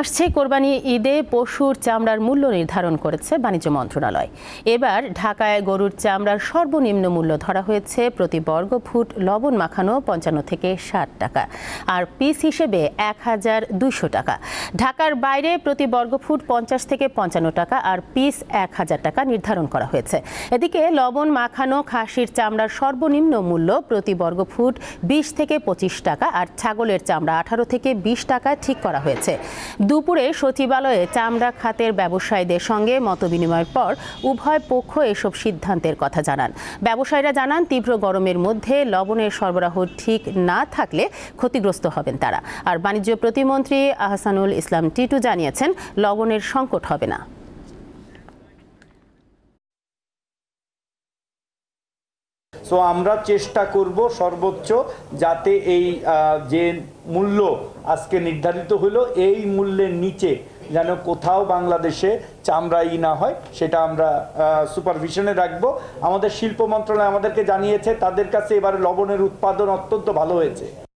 আসছে কোরবানি ঈদে পশুর চামড়ার মূল্য নির্ধারণ করেছে বাণিজ্য মন্ত্রণালয় এবার ঢাকায় গরুর চামড়ার সর্বনিম্ন মূল্য ধরা হয়েছে প্রতি বর্গ ফুট লবণ মাখানো পঞ্চান্ন থেকে ষাট টাকা আর পিস হিসেবে এক হাজার দুইশো টাকা ঢাকার বাইরে প্রতি বর্গ ফুট পঞ্চাশ থেকে পঞ্চান্ন টাকা আর পিস এক হাজার টাকা নির্ধারণ করা হয়েছে এদিকে লবণ মাখানো খাসির চামড়ার সর্বনিম্ন মূল্য প্রতি বর্গ ফুট বিশ থেকে পঁচিশ টাকা আর ছাগলের চামড়া আঠারো থেকে বিশ টাকা ঠিক করা হয়েছে দুপুরে সচিবালয়ে চামড়া খাতের ব্যবসায়ীদের সঙ্গে মতবিনিময়ের পর উভয় পক্ষ এসব সিদ্ধান্তের কথা জানান ব্যবসায়ীরা জানান তীব্র গরমের মধ্যে লবণের সরবরাহ ঠিক না থাকলে ক্ষতিগ্রস্ত হবেন তারা আর বাণিজ্য প্রতিমন্ত্রী আহসানুল ইসলাম টিটু জানিয়েছেন লবণের সংকট হবে না সো আমরা চেষ্টা করব সর্বোচ্চ যাতে এই যে মূল্য আজকে নির্ধারিত হলো এই মূল্যের নিচে যেন কোথাও বাংলাদেশে চামড়াই না হয় সেটা আমরা সুপারভিশনে রাখব আমাদের শিল্প মন্ত্রণালয় আমাদেরকে জানিয়েছে তাদের কাছে এবার লবণের উৎপাদন অত্যন্ত ভালো হয়েছে